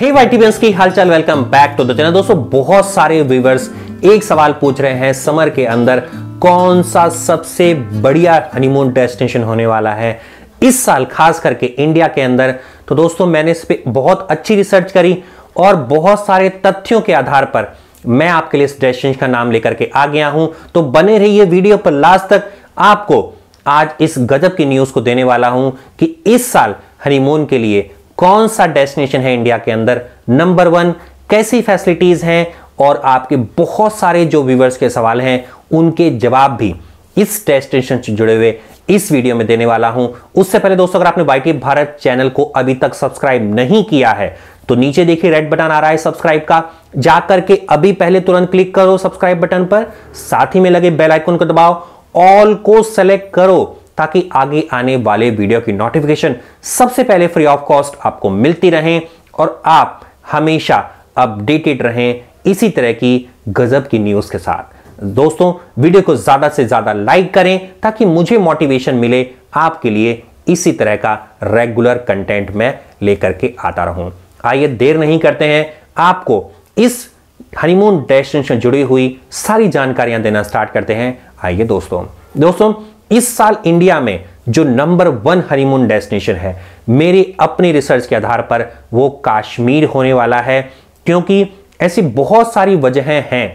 हे वाइटिवियंस की हालचाल welcome back to the channel दोस्तों बहुत सारे व्यूवर्स एक सवाल पूछ रहे हैं समर के अंदर कौन सा सबसे बढ़िया हनीमून डेस्टिनेशन होने वाला है इस साल खास करके इंडिया के अंदर तो दोस्तों मैंने इस पर बहुत अच्छी रिसर्च करी और बहुत सारे तथ्यों के आधार पर मैं आपके लिए इस डेस्टिनेशन का नाम लेकर के आ गया हूं तो बने रहिए वीडियो पर लास्ट तक आपको आज इस गजब की न्यूज को देने वाला हूं कि इस साल हनीमून के लिए कौन सा डेस्टिनेशन है इंडिया के अंदर नंबर वन कैसी फैसिलिटीज़ हैं और आपके बहुत सारे जो व्यूवर्स के सवाल हैं उनके जवाब भी इस डेस्टिनेशन से जुड़े हुए इस वीडियो में देने वाला हूं उससे पहले दोस्तों अगर आपने वाई भारत चैनल को अभी तक सब्सक्राइब नहीं किया है तो नीचे देखिए रेड बटन आ रहा है सब्सक्राइब का जाकर के अभी पहले तुरंत क्लिक करो सब्सक्राइब बटन पर साथ ही में लगे बेल आइकन को दबाओ ऑल को सेलेक्ट करो ताकि आगे आने वाले वीडियो की नोटिफिकेशन सबसे पहले फ्री ऑफ कॉस्ट आपको मिलती रहें और आप हमेशा अपडेटेड रहें इसी तरह की गजब की न्यूज़ के साथ दोस्तों वीडियो को ज़्यादा से ज़्यादा लाइक करें ताकि मुझे मोटिवेशन मिले आपके लिए इसी तरह का रेगुलर कंटेंट मैं लेकर के आता रहूं आइए देर नहीं करते हैं आपको इस हनीमून डेस्टिनेशन जुड़ी हुई सारी जानकारियां देना स्टार्ट करते हैं आइए दोस्तों दोस्तों इस साल इंडिया में जो नंबर वन हनीमून डेस्टिनेशन है मेरी अपनी रिसर्च के आधार पर वो कश्मीर होने वाला है क्योंकि ऐसी बहुत सारी वजहें हैं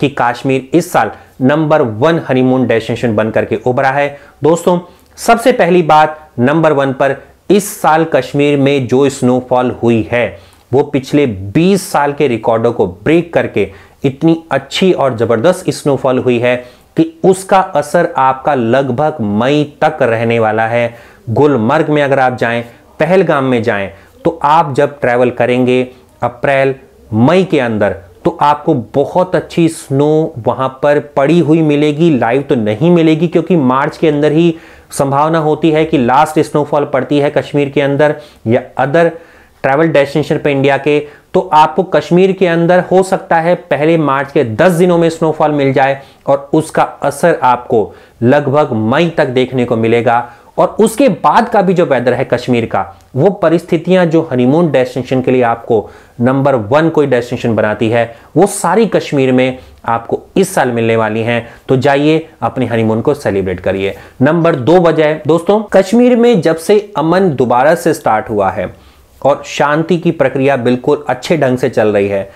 कि कश्मीर इस साल नंबर वन हनीमून डेस्टिनेशन बन करके उभरा है दोस्तों सबसे पहली बात नंबर वन पर इस साल कश्मीर में जो स्नोफॉल हुई है वो पिछले 20 साल के रिकॉर्डों को ब्रेक करके इतनी अच्छी और ज़बरदस्त स्नोफॉल हुई है कि उसका असर आपका लगभग मई तक रहने वाला है गुलमर्ग में अगर आप जाएं पहलगाम में जाएं तो आप जब ट्रैवल करेंगे अप्रैल मई के अंदर तो आपको बहुत अच्छी स्नो वहाँ पर पड़ी हुई मिलेगी लाइव तो नहीं मिलेगी क्योंकि मार्च के अंदर ही संभावना होती है कि लास्ट स्नोफॉल पड़ती है कश्मीर के अंदर या अदर ट्रैवल डेस्टिनेशन पे इंडिया के तो आपको कश्मीर के अंदर हो सकता है पहले मार्च के 10 दिनों में स्नोफॉल मिल जाए और उसका असर आपको लगभग मई तक देखने को मिलेगा और उसके बाद का भी जो वेदर है कश्मीर का वो परिस्थितियां जो हनीमून डेस्टिनेशन के लिए आपको नंबर वन कोई डेस्टिनेशन बनाती है वो सारी कश्मीर में आपको इस साल मिलने वाली हैं तो जाइए अपने हनीमून को सेलिब्रेट करिए नंबर दो वजह दोस्तों कश्मीर में जब से अमन दोबारा से स्टार्ट हुआ है और शांति की प्रक्रिया बिल्कुल अच्छे ढंग से चल रही है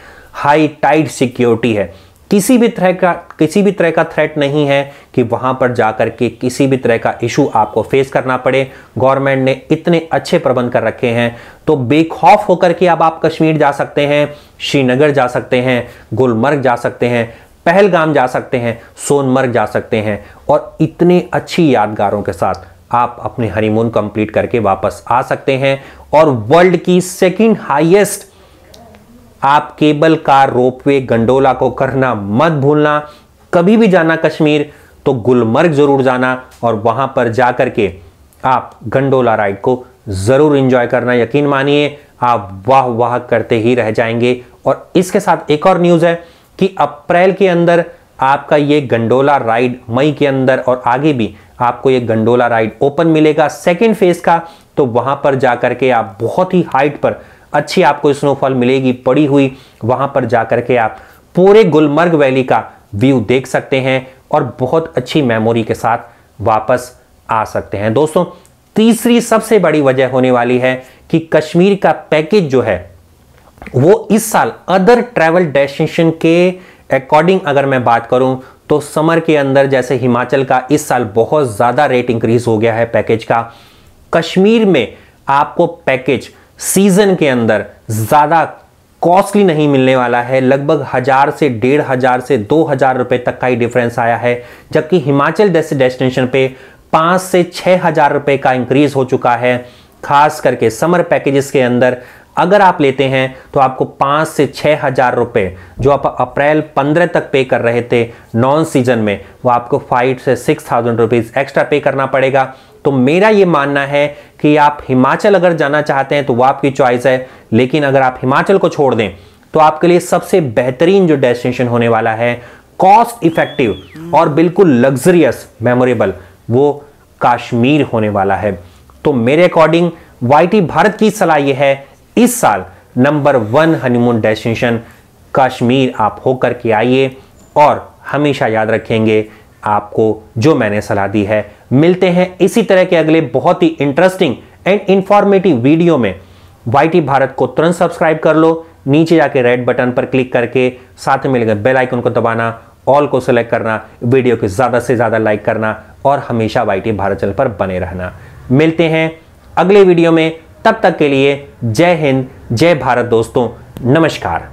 हाई टाइट सिक्योरिटी है किसी भी तरह का किसी भी तरह का थ्रेट नहीं है कि वहाँ पर जाकर के किसी भी तरह का इशू आपको फेस करना पड़े गवर्नमेंट ने इतने अच्छे प्रबंध कर रखे हैं तो बेखौफ होकर के अब आप कश्मीर जा सकते हैं श्रीनगर जा सकते हैं गुलमर्ग जा सकते हैं पहलगाम जा सकते हैं सोनमर्ग जा सकते हैं और इतने अच्छी यादगारों के साथ आप अपने हनीमून कंप्लीट करके वापस आ सकते हैं और वर्ल्ड की सेकंड हाईएस्ट आप केबल कार रोपवे गंडोला को करना मत भूलना कभी भी जाना कश्मीर तो गुलमर्ग ज़रूर जाना और वहाँ पर जा कर के आप गंडोला राइड को ज़रूर इंजॉय करना यकीन मानिए आप वाह वाह करते ही रह जाएंगे और इसके साथ एक और न्यूज़ है कि अप्रैल के अंदर आपका ये गंडोला राइड मई के अंदर और आगे भी आपको ये गंडोला राइड ओपन मिलेगा सेकेंड फेज का तो वहां पर जाकर के आप बहुत ही हाइट पर अच्छी आपको स्नोफॉल मिलेगी पड़ी हुई वहां पर जाकर के आप पूरे गुलमर्ग वैली का व्यू देख सकते हैं और बहुत अच्छी मेमोरी के साथ वापस आ सकते हैं दोस्तों तीसरी सबसे बड़ी वजह होने वाली है कि कश्मीर का पैकेज जो है वो इस साल अदर ट्रैवल डेस्टिनेशन के अकॉर्डिंग अगर मैं बात करूं तो समर के अंदर जैसे हिमाचल का इस साल बहुत ज़्यादा रेट इंक्रीज हो गया है पैकेज का कश्मीर में आपको पैकेज सीजन के अंदर ज़्यादा कॉस्टली नहीं मिलने वाला है लगभग हज़ार से डेढ़ हज़ार से दो हज़ार रुपये तक का ही डिफरेंस आया है जबकि हिमाचल जैसे डेस्टिनेशन पे पाँच से छः हज़ार रुपये का इंक्रीज़ हो चुका है खास करके समर पैकेजेस के अंदर अगर आप लेते हैं तो आपको पाँच से छः हज़ार रुपये जो आप अप्रैल पंद्रह तक पे कर रहे थे नॉन सीजन में वो आपको फाइव से सिक्स थाउजेंड रुपीज़ एक्स्ट्रा पे करना पड़ेगा तो मेरा ये मानना है कि आप हिमाचल अगर जाना चाहते हैं तो वो आपकी चॉइस है लेकिन अगर आप हिमाचल को छोड़ दें तो आपके लिए सबसे बेहतरीन जो डेस्टिनेशन होने वाला है कॉस्ट इफेक्टिव और बिल्कुल लग्जरियस मेमोरेबल वो कश्मीर होने वाला है तो मेरे अकॉर्डिंग वाई भारत की सलाह यह है इस साल number one honeymoon destination Kashmir आप होकर के आइए और हमेशा याद रखेंगे आपको जो मैंने सलाह दी है मिलते हैं इसी तरह के अगले बहुत ही इंटरेस्टिंग एंड इंफॉर्मेटिव वीडियो में वाई भारत को तुरंत सब्सक्राइब कर लो नीचे जाके रेड बटन पर क्लिक करके साथ में लगे बेल आइकन को दबाना ऑल को सेलेक्ट करना वीडियो को ज़्यादा से ज़्यादा लाइक करना और हमेशा वाई भारत चैनल पर बने रहना मिलते हैं अगले वीडियो में तब तक के लिए जय हिंद जय भारत दोस्तों नमस्कार